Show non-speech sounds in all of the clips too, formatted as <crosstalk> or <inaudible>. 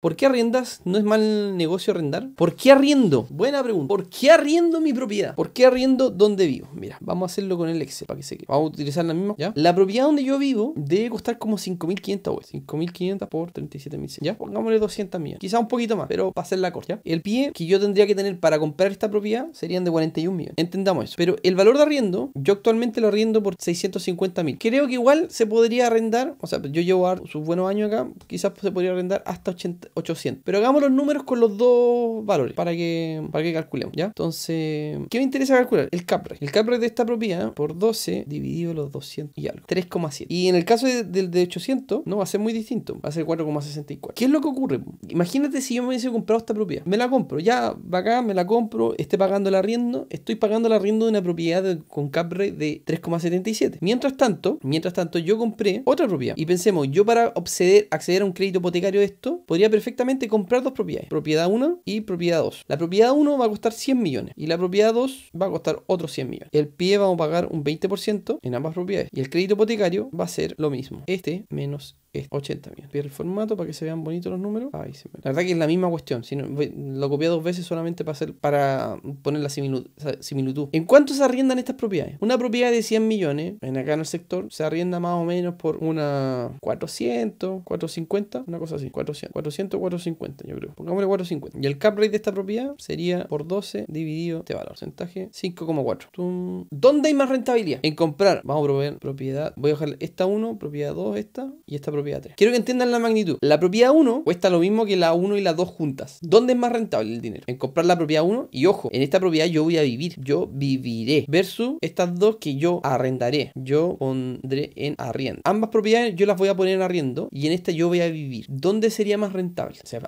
¿Por qué arriendas? ¿No es mal negocio arrendar? ¿Por qué arriendo? Buena pregunta. ¿Por qué arriendo mi propiedad? ¿Por qué arriendo donde vivo? Mira, vamos a hacerlo con el Excel para que se quede. Vamos a utilizar la misma. ¿ya? La propiedad donde yo vivo debe costar como 5.500 US. 5.500 por 37.000. Ya, pongámosle 200 millones. Quizá un poquito más, pero para hacer la corte. El pie que yo tendría que tener para comprar esta propiedad serían de 41 millones. Entendamos eso. Pero el valor de arriendo, yo actualmente lo arriendo por 650.000. Creo que igual se podría arrendar. O sea, yo llevo sus buenos años acá. Quizás se podría arrendar hasta 80 800. Pero hagamos los números con los dos valores para que, para que calculemos, ¿ya? Entonces, ¿qué me interesa calcular? El cap rate. El cap rate de esta propiedad por 12 dividido los 200 y algo. 3,7. Y en el caso del de, 800, no va a ser muy distinto. Va a ser 4,64. ¿Qué es lo que ocurre? Imagínate si yo me hubiese comprado esta propiedad. Me la compro. Ya va acá, me la compro. estoy pagando el arriendo. Estoy pagando el arriendo de una propiedad con cap rate de 3,77. Mientras tanto, mientras tanto, yo compré otra propiedad. Y pensemos, yo para acceder, a un crédito hipotecario de esto, podría perfectamente comprar dos propiedades, propiedad 1 y propiedad 2. La propiedad 1 va a costar 100 millones y la propiedad 2 va a costar otros 100 millones. El pie vamos a pagar un 20% en ambas propiedades y el crédito hipotecario va a ser lo mismo, este menos es 80 millones. el formato para que se vean bonitos los números. Ahí se La verdad que es la misma cuestión. Si lo copié dos veces solamente para, hacer, para poner la similitud. ¿En cuánto se arriendan estas propiedades? Una propiedad de 100 millones, en acá en el sector, se arrienda más o menos por una 400, 450, una cosa así. 400, 400 450 yo creo. Pongámosle 450. Y el cap rate de esta propiedad sería por 12 dividido este valor. Porcentaje 5,4. ¿Dónde hay más rentabilidad? En comprar. Vamos a probar propiedad. Voy a dejar esta 1, propiedad 2, esta y esta propiedad propiedad Quiero que entiendan la magnitud. La propiedad 1 cuesta lo mismo que la 1 y la 2 juntas. ¿Dónde es más rentable el dinero? En comprar la propiedad 1 y ojo, en esta propiedad yo voy a vivir, yo viviré. Versus estas dos que yo arrendaré, yo pondré en arriendo. Ambas propiedades yo las voy a poner en arriendo y en esta yo voy a vivir. ¿Dónde sería más rentable? O sea,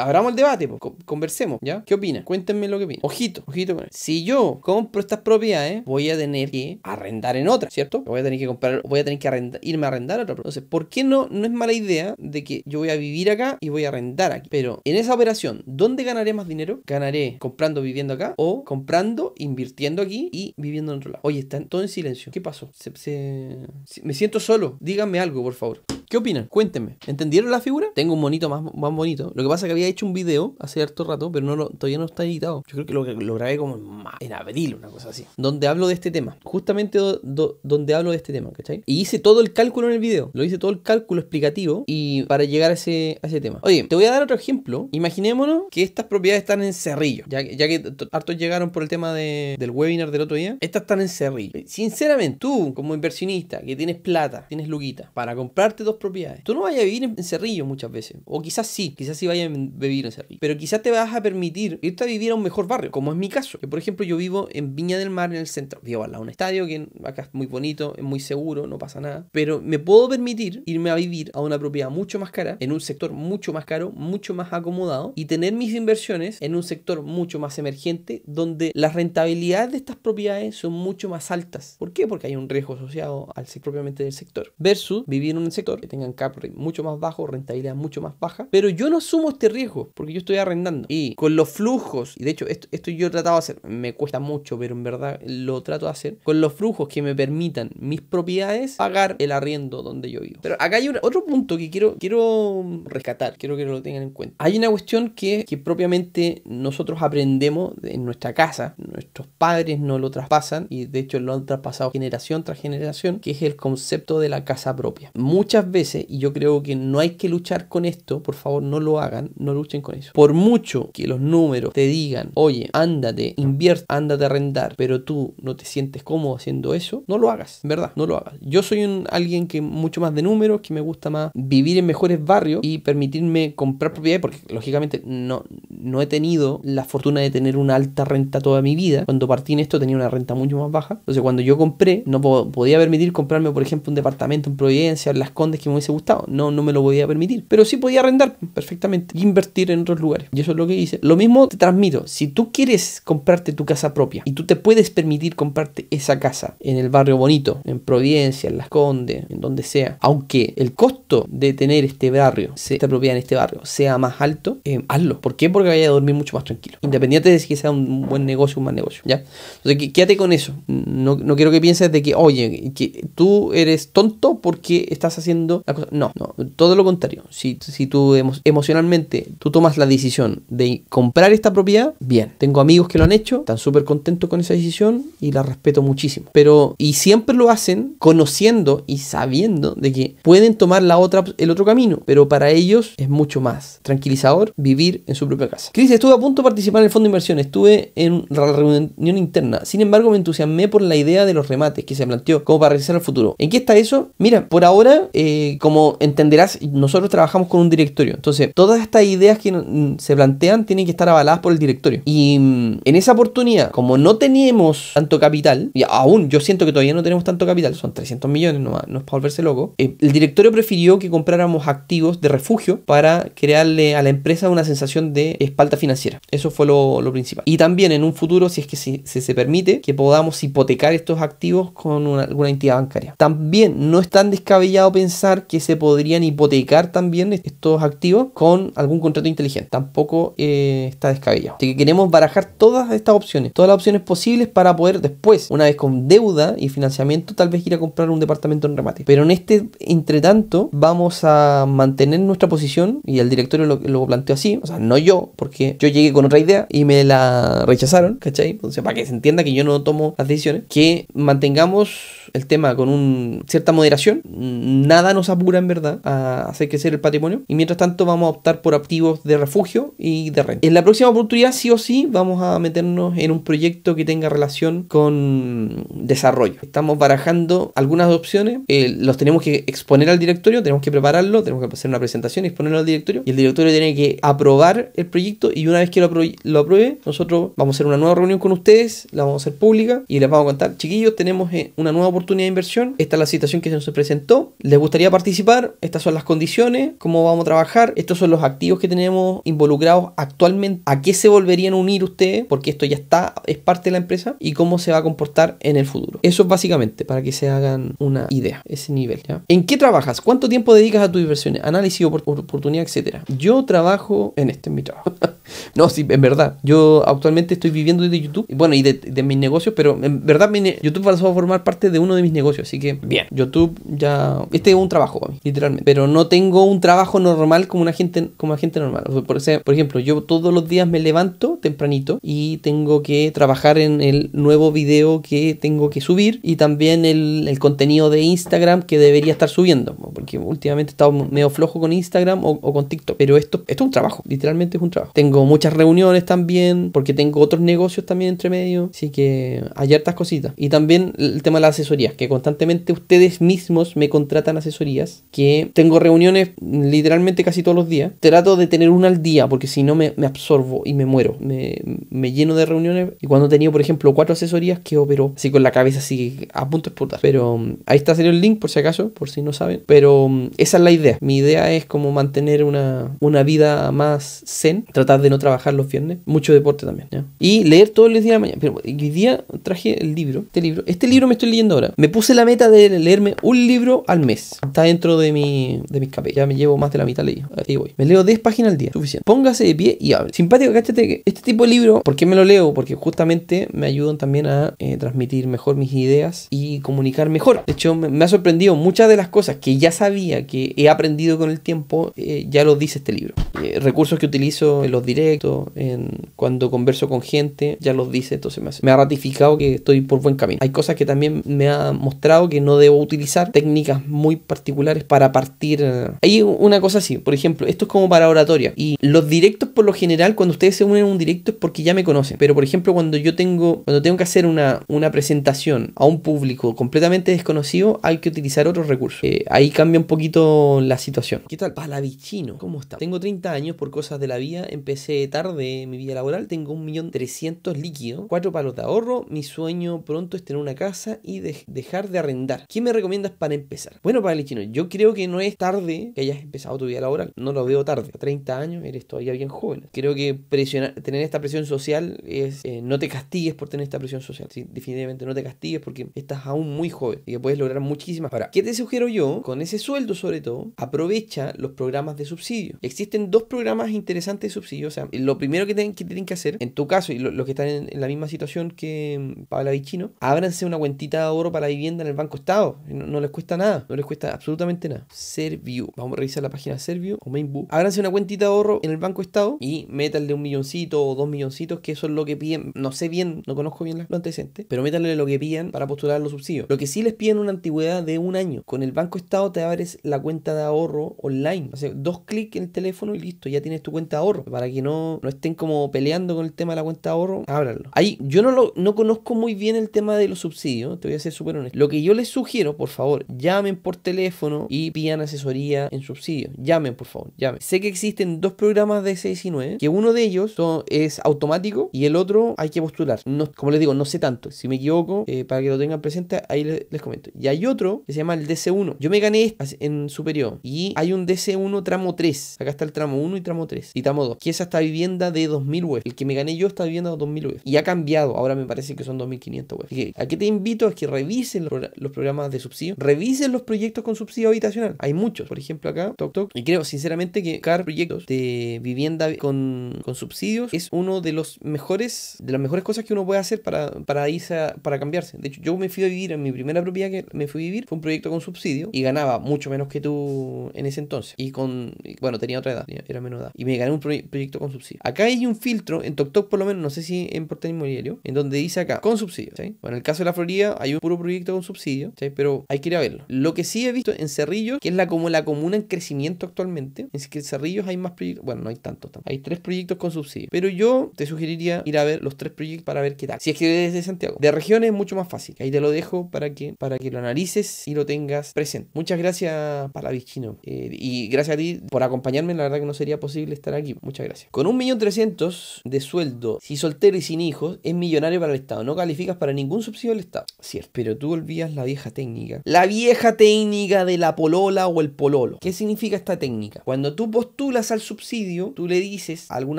abramos el debate, pues, conversemos, ¿Qué opina? Cuéntenme lo que opinan. Ojito, ojito Si yo compro estas propiedades, voy a tener que arrendar en otra, ¿cierto? Voy a tener que comprar, voy a tener que irme a arrendar a otra. Entonces, ¿por qué no no es mala idea de que yo voy a vivir acá y voy a rentar aquí. Pero en esa operación, ¿dónde ganaré más dinero? ¿Ganaré comprando viviendo acá o comprando, invirtiendo aquí y viviendo en otro lado? Oye, está todo en silencio. ¿Qué pasó? se... me siento solo. Díganme algo, por favor. ¿Qué opinan? Cuéntenme. ¿Entendieron la figura? Tengo un monito más, más bonito. Lo que pasa es que había hecho un video hace harto rato, pero no todavía no está editado. Yo creo que lo, grabé como en, abril, una cosa así. Donde hablo de este tema. Justamente donde hablo de este tema, ¿cachai? Y hice todo el cálculo en el video. Lo hice todo el cálculo explicativo y para llegar a ese, ese tema. Oye, te voy a dar otro ejemplo. Imaginémonos que estas propiedades están en Cerrillo. Ya, que hartos llegaron por el tema del webinar del otro día. Estas están en Cerrillo. Sinceramente, tú como inversionista que tienes plata, tienes luquita, para comprarte dos propiedades. Tú no vayas a vivir en Cerrillo muchas veces, o quizás sí, quizás sí vayas a vivir en Cerrillo, pero quizás te vas a permitir irte a vivir a un mejor barrio, como es mi caso. Que por ejemplo, yo vivo en Viña del Mar, en el centro. Vivo a un estadio que acá es muy bonito, es muy seguro, no pasa nada, pero me puedo permitir irme a vivir a una propiedad mucho más cara, en un sector mucho más caro, mucho más acomodado y tener mis inversiones en un sector mucho más emergente donde las rentabilidades de estas propiedades son mucho más altas. ¿Por qué? Porque hay un riesgo asociado al propiamente del sector versus vivir en un sector tengan cap mucho más bajo, rentabilidad mucho más baja. Pero yo no asumo este riesgo porque yo estoy arrendando. Y con los flujos, y de hecho esto, yo he tratado de hacer, me cuesta mucho, pero en verdad lo trato de hacer, con los flujos que me permitan mis propiedades pagar el arriendo donde yo vivo. Pero acá hay otro punto que quiero, quiero rescatar, quiero que lo tengan en cuenta. Hay una cuestión que, que propiamente nosotros aprendemos en nuestra casa, nuestros padres no lo traspasan y de hecho lo han traspasado generación tras generación, que es el concepto de la casa propia. Muchas veces y yo creo que no hay que luchar con esto, por favor no lo hagan, no luchen con eso. Por mucho que los números te digan, oye, ándate, invierta ándate a arrendar, pero tú no te sientes cómodo haciendo eso, no lo hagas, verdad, no lo hagas. Yo soy un, alguien que mucho más de números, que me gusta más vivir en mejores barrios y permitirme comprar propiedades, porque lógicamente no, no he tenido la fortuna de tener una alta renta toda mi vida. Cuando partí en esto tenía una renta mucho más baja. Entonces cuando yo compré, no podía permitir comprarme, por ejemplo, un departamento en Providencia, en Las Condes, que me hubiese gustado. No, no me lo podía permitir. Pero sí podía arrendar perfectamente invertir en otros lugares. Y eso es lo que hice. Lo mismo te transmito. Si tú quieres comprarte tu casa propia y tú te puedes permitir comprarte esa casa en el barrio bonito, en Providencia, en Las Condes, en donde sea, aunque el costo de tener este barrio, esta propiedad en este barrio, sea más alto, eh, hazlo. ¿Por qué? Porque vaya a dormir mucho más tranquilo. Independiente de si sea un buen negocio o un mal negocio. ¿ya? Entonces, quédate con eso. No, no quiero que pienses de que, oye, que tú eres tonto porque estás haciendo no, no, todo lo contrario. Si, tú emocionalmente tú tomas la decisión de comprar esta propiedad, bien. Tengo amigos que lo han hecho, están súper contentos con esa decisión y la respeto muchísimo. Pero, y siempre lo hacen conociendo y sabiendo de que pueden tomar la otra, el otro camino, pero para ellos es mucho más tranquilizador vivir en su propia casa. Cris, estuve a punto de participar en el fondo de inversión, estuve en la reunión interna, sin embargo me entusiasmé por la idea de los remates que se planteó como para regresar al futuro. ¿En qué está eso? Mira, por ahora... Eh, eh, como entenderás, nosotros trabajamos con un directorio. Entonces, todas estas ideas que se plantean tienen que estar avaladas por el directorio. Y mm, en esa oportunidad, como no teníamos tanto capital, y aún yo siento que todavía no tenemos tanto capital, son 300 millones, no, es para volverse loco, eh, el directorio prefirió que compráramos activos de refugio para crearle a la empresa una sensación de espalda financiera. Eso fue lo, principal. Y también en un futuro, si es que se, permite, que podamos hipotecar estos activos con alguna entidad bancaria. También no es tan descabellado pensar que se podrían hipotecar también estos activos con algún contrato inteligente. Tampoco eh, está descabellado. Así que queremos barajar todas estas opciones, todas las opciones posibles para poder después, una vez con deuda y financiamiento, tal vez ir a comprar un departamento en remate. Pero en este entretanto, vamos a mantener nuestra posición y el directorio lo, planteó así. O sea, no yo, porque yo llegué con otra idea y me la rechazaron, ¿cachai? para que se entienda que yo no tomo las decisiones, que mantengamos el tema con un, cierta moderación, nada nos apura en verdad a hacer crecer el patrimonio. Y mientras tanto vamos a optar por activos de refugio y de renta. En la próxima oportunidad sí o sí vamos a meternos en un proyecto que tenga relación con desarrollo. Estamos barajando algunas opciones, eh, los tenemos que exponer al directorio, tenemos que prepararlo, tenemos que hacer una presentación y exponerlo al directorio. Y el directorio tiene que aprobar el proyecto y una vez que lo, lo apruebe, nosotros vamos a hacer una nueva reunión con ustedes, la vamos a hacer pública y les vamos a contar, chiquillos, tenemos eh, una nueva oportunidad de inversión, esta es la situación que se nos presentó, les gustaría participar, estas son las condiciones, cómo vamos a trabajar, estos son los activos que tenemos involucrados actualmente, a qué se volverían a unir ustedes, porque esto ya está, es parte de la empresa, y cómo se va a comportar en el futuro. Eso es básicamente para que se hagan una idea, ese nivel. ¿En qué trabajas? ¿Cuánto tiempo dedicas a tus inversiones? Análisis, oportunidad, etcétera. Yo trabajo en este, en mi trabajo. <laughs> no, sí, en verdad. Yo actualmente estoy viviendo de YouTube, bueno, y de, mis negocios, pero en verdad YouTube pasó a formar parte de uno de mis negocios, así que bien, YouTube ya... Este es un trabajo literalmente. Pero no tengo un trabajo normal como una gente, como normal. Por, ejemplo, yo todos los días me levanto tempranito y tengo que trabajar en el nuevo video que tengo que subir y también el, contenido de Instagram que debería estar subiendo. Porque últimamente he estado medio flojo con Instagram o, con TikTok. Pero esto, es un trabajo, literalmente es un trabajo. Tengo muchas reuniones también, porque tengo otros negocios también entre medio. Así que hay hartas cositas. Y también el tema de las asesorías, que constantemente ustedes mismos me contratan asesoría que tengo reuniones literalmente casi todos los días. Trato de tener una al día porque si no me, absorbo y me muero. Me, me, lleno de reuniones. Y cuando he tenido, por ejemplo, cuatro asesorías, que pero así con la cabeza así a punto de explotar. Pero mm, ahí está sería el link por si acaso, por si no saben. Pero mm, esa es la idea. Mi idea es como mantener una, una vida más zen. Tratar de no trabajar los viernes. Mucho deporte también. Y leer todos los días de la mañana. Pero hoy día traje el libro. Este libro. Este libro me estoy leyendo ahora. Me puse la meta de leerme un libro al mes dentro de mi, de Ya me llevo más de la mitad leído. Ahí voy. Me leo 10 páginas al día. Suficiente. Póngase de pie y hable. Simpático, que este tipo de libro, ¿por qué me lo leo? Porque justamente me ayudan también a eh, transmitir mejor mis ideas y comunicar mejor. De hecho, me, ha sorprendido muchas de las cosas que ya sabía, que he aprendido con el tiempo, eh, ya lo dice este libro. Eh, recursos que utilizo en los directos, en cuando converso con gente, ya los dice. Entonces me, me ha ratificado que estoy por buen camino. Hay cosas que también me ha mostrado que no debo utilizar, técnicas muy particulares particulares para partir. Eh. Hay una cosa así, por ejemplo, esto es como para oratoria. Y los directos, por lo general, cuando ustedes se unen a un directo es porque ya me conocen. Pero, por ejemplo, cuando yo tengo, cuando tengo que hacer una, una presentación a un público completamente desconocido, hay que utilizar otros recursos. Eh, ahí cambia un poquito la situación. ¿Qué tal? Palavichino, ¿cómo está? Tengo 30 años por cosas de la vida, empecé tarde mi vida laboral, tengo 1.300.000 líquidos, cuatro palos de ahorro, mi sueño pronto es tener una casa y dejar de arrendar. ¿Qué me recomiendas para empezar? Bueno, para el yo creo que no es tarde que hayas empezado tu vida laboral. No lo veo tarde. A 30 años eres todavía bien joven. Creo que presionar, tener esta presión social es eh, no te castigues por tener esta presión social. Definitivamente no te castigues porque estás aún muy joven y que puedes lograr muchísimas. Ahora, ¿qué te sugiero yo? Con ese sueldo sobre todo, aprovecha los programas de subsidio. Existen dos programas interesantes de subsidio. O sea, lo primero que tienen que, tienen que hacer, en tu caso y los que están en, la misma situación que mm, Pablo Vichino, ábranse una cuentita de oro para la vivienda en el Banco Estado. No, no les cuesta nada. No les cuesta absolutamente nada. Serviu. Vamos a revisar la página Serviu o Mainbu. Háganse una cuentita de ahorro en el Banco Estado y métanle un milloncito o dos milloncitos, que eso es lo que piden. No sé bien, no conozco bien Lo antecedente pero métanle lo que piden para postular los subsidios. Lo que sí les piden una antigüedad de un año. Con el Banco Estado te abres la cuenta de ahorro online. Hace dos clics en el teléfono y listo, ya tienes tu cuenta de ahorro. Para que no, no estén como peleando con el tema de la cuenta de ahorro, ábranlo. Ahí, yo no, lo, no conozco muy bien el tema de los subsidios, te voy a ser súper honesto. Lo que yo les sugiero, por favor, llamen por teléfono y pidan asesoría en subsidio. Llamen, por favor, llamen. Sé que existen dos programas de 19 que uno de ellos es automático y el otro hay que postular. como les digo, no sé tanto. Si me equivoco, eh, para que lo tengan presente, ahí les, comento. Y hay otro que se llama el DC1. Yo me gané este en superior y hay un DC1 tramo 3. Acá está el tramo 1 y tramo 3 y tramo 2, que es esta vivienda de 2000 web. El que me gané yo está viviendo de 2000 e y ha cambiado. Ahora me parece que son 2500 web. E aquí te invito? a que revisen los, programas de subsidio, revisen los proyectos con subsidio habitacional. Hay muchos, por ejemplo acá, Tok Y creo sinceramente que cada proyectos de vivienda con, subsidios es uno de los mejores, de las mejores cosas que uno puede hacer para, para irse, para cambiarse. De hecho, yo me fui a vivir en mi primera propiedad que me fui a vivir, fue un proyecto con subsidio y ganaba mucho menos que tú en ese entonces. Y con, bueno, tenía otra edad, era menor edad. Y me gané un proyecto con subsidio. Acá hay un filtro, en Tok Tok por lo menos, no sé si en de Inmobiliario, en donde dice acá, con subsidio. Bueno, en el caso de la Florida hay un puro proyecto con subsidio, pero hay que ir a verlo. Lo que sí he visto en Cerrillos, que es la, como la comuna en crecimiento actualmente. en Cerrillos hay más proyectos, bueno, no hay tantos, tanto. hay tres proyectos con subsidio. Pero yo te sugeriría ir a ver los tres proyectos para ver qué tal. Si es que desde Santiago. De regiones es mucho más fácil. Ahí te lo dejo para que, para que lo analices y lo tengas presente. Muchas gracias para eh, y gracias a ti por acompañarme. La verdad que no sería posible estar aquí. Muchas gracias. Con un millón trescientos de sueldo, si soltero y sin hijos, es millonario para el Estado. No calificas para ningún subsidio del Estado. Cierto. Pero tú olvidas la vieja técnica. La vieja técnica de la polola o el pololo. ¿Qué significa esta técnica? Cuando tú postulas al subsidio, tú le dices a algún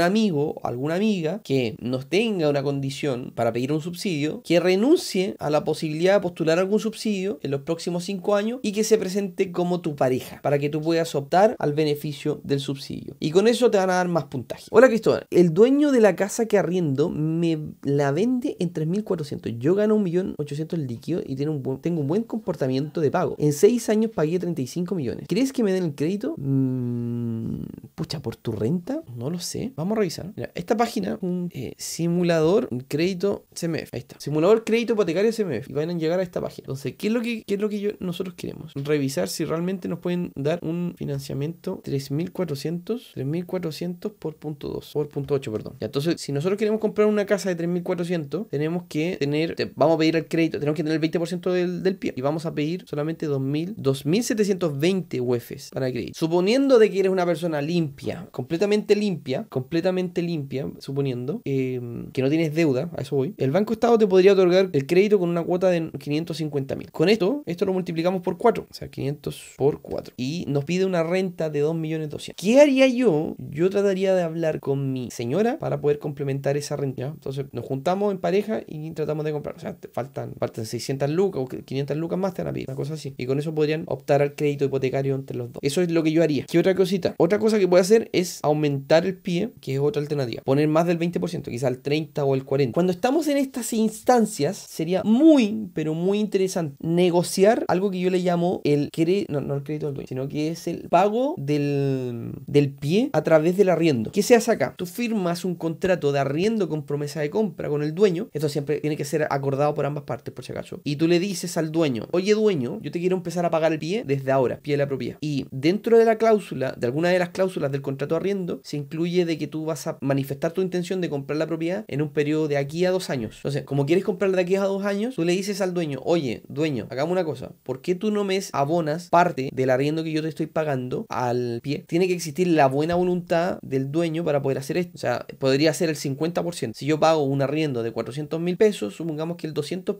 amigo, o alguna amiga que nos tenga una condición para pedir un subsidio, que renuncie a la posibilidad de postular algún subsidio en los próximos cinco años y que se presente como tu pareja para que tú puedas optar al beneficio del subsidio. Y con eso te van a dar más puntaje. Hola Cristóbal, el dueño de la casa que arriendo me la vende en 3.400. Yo gano 1.800.000 líquido y un tengo un buen comportamiento de pago. En años pagué 35 millones. ¿Crees que me den el crédito? Mm, pucha, por tu renta, no lo sé. Vamos a revisar. esta página, un eh, simulador crédito CMF. Ahí está. Simulador crédito hipotecario CMF. Y van a llegar a esta página. Entonces, ¿qué es lo que, qué es lo que yo, nosotros queremos? Revisar si realmente nos pueden dar un financiamiento 3.400, 3.400 por punto 2, por punto 8, perdón. entonces, si nosotros queremos comprar una casa de 3.400, tenemos que tener, vamos a pedir el crédito, tenemos que tener el 20% del, del pie y vamos a pedir solamente 2.000 2.720 UEFs para crédito. Suponiendo de que eres una persona limpia, completamente limpia, completamente limpia, suponiendo em, que no tienes deuda, a eso voy, el Banco Estado te podría otorgar el crédito con una cuota de 550.000. Con esto, esto lo multiplicamos por 4, o sea, 500 por 4. Y nos pide una renta de 2.200.000. ¿Qué haría yo? Yo trataría de hablar con mi señora para poder complementar esa renta. Entonces nos juntamos en pareja y tratamos de comprar. O sea, te faltan, faltan 600 lucas o 500 lucas más te van a pedir, una cosa así. Y con con eso podrían optar al crédito hipotecario entre los dos. Eso es lo que yo haría. ¿Qué otra cosita? Otra cosa que puede hacer es aumentar el PIE, que es otra alternativa. Poner más del 20%, quizá el 30 o el 40. Cuando estamos en estas instancias, sería muy, pero muy interesante negociar algo que yo le llamo el crédito, no, no el crédito del dueño, sino que es el pago del, del pie a través del arriendo. ¿Qué se hace acá? Tú firmas un contrato de arriendo con promesa de compra con el dueño. Esto siempre tiene que ser acordado por ambas partes, por si acaso. Y tú le dices al dueño, oye dueño, yo te quiero un empezar a pagar el pie desde ahora, pie de la propiedad. Y dentro de la cláusula, de alguna de las cláusulas del contrato de arriendo, se incluye de que tú vas a manifestar tu intención de comprar la propiedad en un periodo de aquí a dos años. O sea, como quieres comprar de aquí a dos años, tú le dices al dueño, oye, dueño, hagamos una cosa, ¿por qué tú no me abonas parte del arriendo que yo te estoy pagando al pie? Tiene que existir la buena voluntad del dueño para poder hacer esto. O sea, podría ser el 50%. Si yo pago un arriendo de 400 mil pesos, supongamos que el 200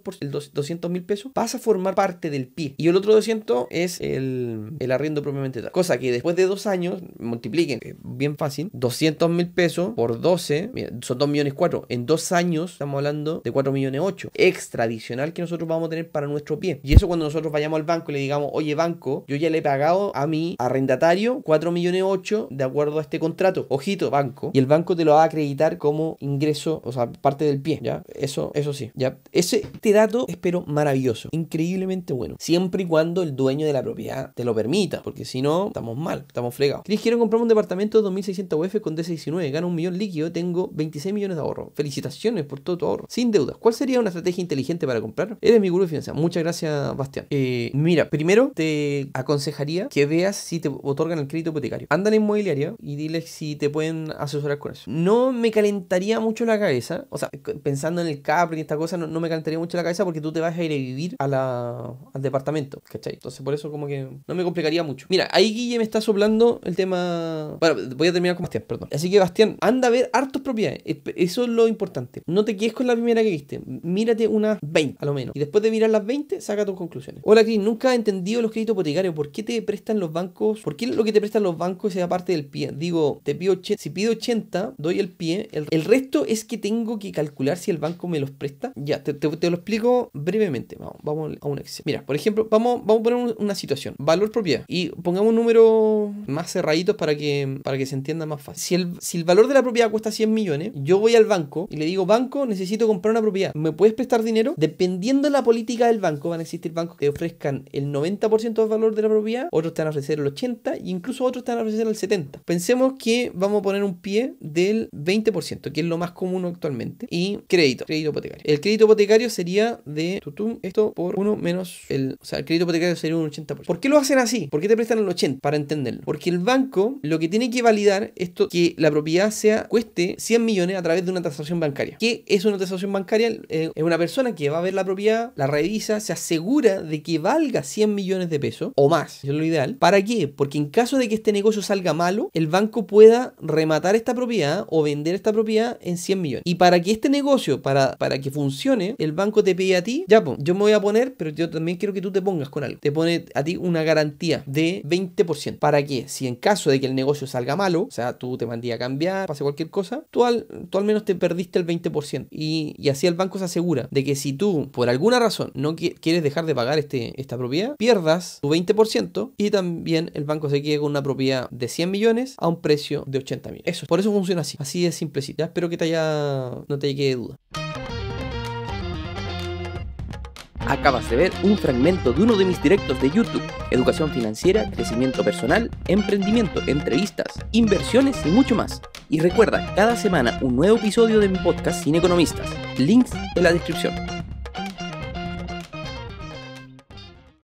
mil el pesos pasa a formar parte del pie. Y el otro 200 es el, el arriendo propiamente tal. Cosa que después de dos años, multipliquen, eh, bien fácil, 200 mil pesos por 12, son 2 millones 4. En dos años estamos hablando de 4 millones 8. Extra adicional que nosotros vamos a tener para nuestro pie. Y eso cuando nosotros vayamos al banco y le digamos, oye banco, yo ya le he pagado a mi arrendatario 4 millones 8 de acuerdo a este contrato. Ojito, banco. Y el banco te lo va a acreditar como ingreso, o sea, parte del pie. ¿Ya? Eso, eso sí. ¿Ya? Ese, este dato espero maravilloso. Increíblemente bueno. Siempre y cuando el dueño de la propiedad te lo permita, porque si no, estamos mal, estamos fregados. Cris, quiero comprar un departamento de 2.600 UF con d 19 gano un millón líquido, tengo 26 millones de ahorro. Felicitaciones por todo tu ahorro. Sin deudas, ¿cuál sería una estrategia inteligente para comprar? Eres mi gurú de finanzas. Muchas gracias, Bastián. Eh, mira, primero te aconsejaría que veas si te otorgan el crédito hipotecario. Anda en la inmobiliaria y dile si te pueden asesorar con eso. No me calentaría mucho la cabeza, o sea, pensando en el CAPRI y esta cosa, no, me calentaría mucho la cabeza porque tú te vas a ir a vivir al departamento. ¿cachai? Entonces por eso como que no me complicaría mucho. Mira, ahí Guille me está soplando el tema... Bueno, voy a terminar con Bastián, perdón. Así que Bastián, anda a ver hartos propiedades. Eso es lo importante. No te quedes con la primera que viste. Mírate unas 20, a lo menos. Y después de mirar las 20, saca tus conclusiones. Hola Cris, nunca he entendido los créditos hipotecarios. ¿Por qué te prestan los bancos? ¿Por qué lo que te prestan los bancos esa parte del pie? Digo, te pido 80. si pido 80, doy el pie. El, resto es que tengo que calcular si el banco me los presta. Ya, te, lo explico brevemente. Vamos, vamos a un Excel. Mira, por ejemplo, vamos vamos a poner una situación. Valor propiedad. Y pongamos un número más cerraditos para que, para que se entienda más fácil. Si el, si el valor de la propiedad cuesta 100 millones, yo voy al banco y le digo, banco, necesito comprar una propiedad. ¿Me puedes prestar dinero? Dependiendo de la política del banco, van a existir bancos que ofrezcan el 90% del valor de la propiedad, otros te van a ofrecer el 80% Y e incluso otros te van a ofrecer el 70%. Pensemos que vamos a poner un pie del 20%, que es lo más común actualmente, y crédito, crédito hipotecario. El crédito hipotecario sería de esto por Uno menos el, o sea, el crédito sería un 80%. ¿Por qué lo hacen así? ¿Por qué te prestan el 80%? Para entenderlo. Porque el banco lo que tiene que validar esto que la propiedad cueste 100 millones a través de una tasación bancaria. ¿Qué es una tasación bancaria? Eh, es una persona que va a ver la propiedad, la revisa, se asegura de que valga 100 millones de pesos o más. es lo ideal. ¿Para qué? Porque en caso de que este negocio salga malo, el banco pueda rematar esta propiedad o vender esta propiedad en 100 millones. Y para que este negocio, para, para que funcione, el banco te pide a ti, ya, yo me voy a poner, pero yo también quiero que tú te pongas con te pone a ti una garantía de 20%. ¿Para que Si en caso de que el negocio salga malo, o sea, tú te mandías a cambiar, pase cualquier cosa, tú al, menos te perdiste el 20%. Y, y, así el banco se asegura de que si tú, por alguna razón, no quieres dejar de pagar este, esta propiedad, pierdas tu 20% y también el banco se quede con una propiedad de 100 millones a un precio de 80 mil. Eso, por eso funciona así. Así de Ya Espero que te haya, no te quede duda. Acabas de ver un fragmento de uno de mis directos de YouTube, educación financiera, crecimiento personal, emprendimiento, entrevistas, inversiones y mucho más. Y recuerda, cada semana un nuevo episodio de mi podcast Sin Economistas. Links en la descripción.